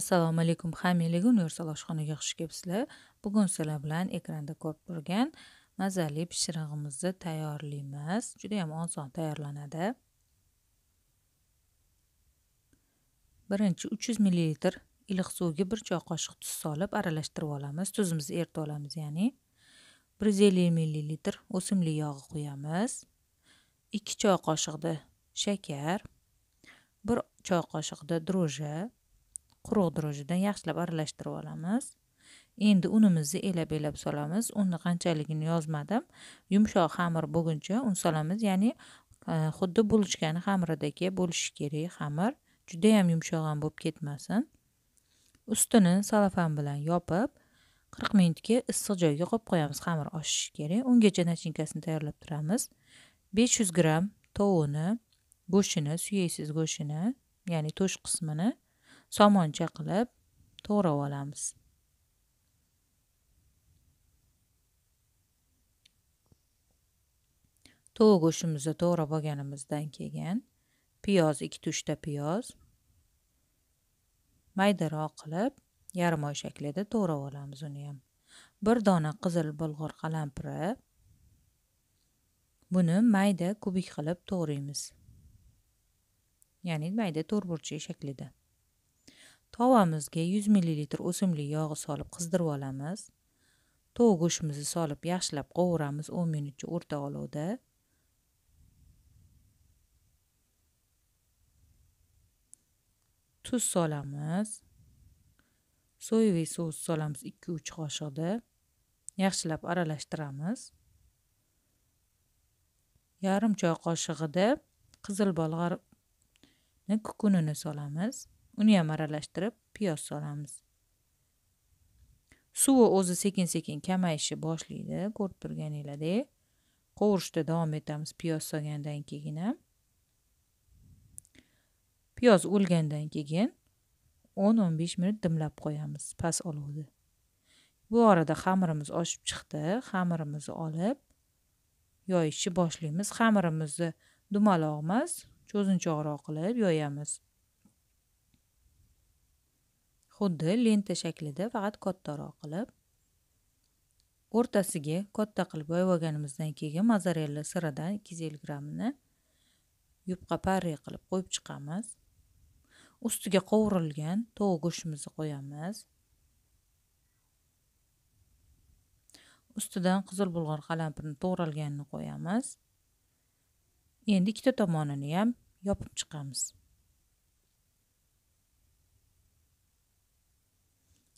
assalomu alaykum hamiligi universal oshxonaga xush kelibsizlar bugun sizlar bilan ekranda ko'rib turgan mazali pishirig'imizni tayyorlaymiz juda yam oson tayyorlanadi birinchi uch yuz millilitr iliq suvga bir choy qoshiq tuz solib aralashtirib olamiz tuzimizni eritib olamiz ya'ni bir yuz ellik millilitr o'simlik yog'i quyamiz ikki choy qoshiqda shakar bir choy qoshiqda dro'ja quruq drojidan yaxshilab aralashtirib olamiz endi unimizni elab elab solamiz unni qanchaligini yozmadim yumshoq xamir bo'lguncha un solamiz ya'ni e, xuddi bulochkani xamiridagi bo'lishi kerak xamir judayam yumshoq ham bo'lib ketmasin ustini salafan bilan yopib qirq minutga issiq joyga qo'yib qo'yamiz xamir oshishi kerak ungacha nachinkasini tayyorlab turamiz besh yuz gramm tovuqni go'shtini suyaksiz go'shtini ya'ni to'sh qismini somoncha qilib to'g'rab olamiz tovuq go'shtimizni to'g'rab olganimizdan keyin piyoz ikki uchta piyoz maydaroq qilib yarim oy shaklida to'g'rab olamiz uni ham bir dona qizil bulg'or qalampiri buni mayda kubik qilib to'g'raymiz ya'ni mayda to'rtburchak shaklida tovamizga yuz millilitr o'simlik yog'i solib qizdirib olamiz tovuq go'shtimizni solib yaxshilab qovuramiz o'n minutcha o'rta olovda tuz solamiz so'yeviy sous solamiz ikki uch qoshiqda yaxshilab aralashtiramiz yarim choy qoshiqida qizil bolg'ar kukunini solamiz uni ham aralashtirib piyoz solamiz suvi o'zi sekin sekin kamayishni boshlaydi ko'rib turganinglardek qovurishda davom etamiz piyoz solgandan keyin ham piyoz o'lgandan keyin o'n o'n besh minut dimlab qo'yamiz past olovda bu orada xamirimiz oshib chiqdi xamirimizni olib yoyishni boshlaymiz xamirimizni dumalog'emas cho'zinchoqroq qilib yoyamiz xuddi lenta shaklida faqat kattaroq qilib o'rtasiga katta qilib olganimizdan keyin mozzarella siridan 250 grammni yupqa parre qilib qo'yib chiqamiz ustiga qovurilgan tovuq go'shtimizni qo'yamiz ustidan qizil bulg'or qalampirni to'g'ralganini qo'yamiz endi ikkita tomonini ham yopib chiqamiz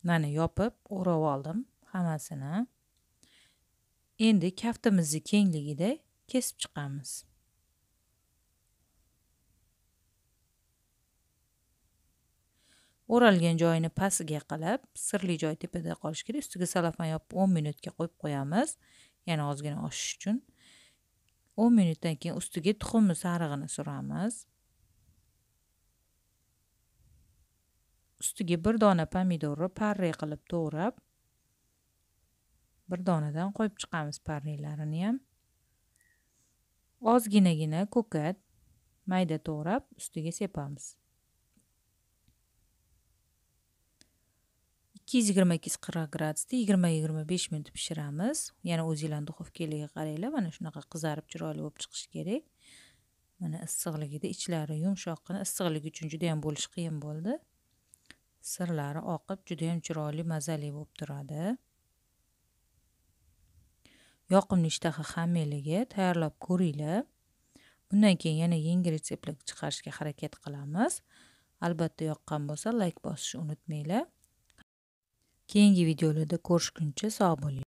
mana yopib o'rab oldim hammasini endi kaftimizni kengligida kesib chiqamiz o'ralgan joyini pastiga qilib sirli joy tepada qolishi kerak ustiga salafan yopib o'n minutga qo'yib qo'yamiz yana ozgina oshish uchun o'n minutdan keyin ustiga tuxumni sarig'ini suramiz ustiga bir dona pomidorni parre qilib to'g'rab bir donadan qo'yib chiqamiz parrelarini ham ozginagina ko'kat mayda to'g'rab ustiga sepamiz ikki yuz yigirma ikki yuz qirq gradusda yigirma yigirma besh minut pishiramiz yana o'zinglarni duxovkaligiga qaranglar mana shunaqa qizarib chiroyli bo'lib chiqishi kerak mana issiqligida ichlari yumshoqqina issiqligi uchun juda yam bo'lishi qiyin bo'ldi sirlari oqib judayam chiroyli mazali bo'lib turadi yoqimli ishtaha hammeliga tayyorlab ko'ringlar bundan keyin yana yangi retseptlar chiqarishga harakat qilamiz albatta yoqqan bo'lsa layk bosishni unutmanglar keyingi videolarda ko'rishguncha sog' bo'ling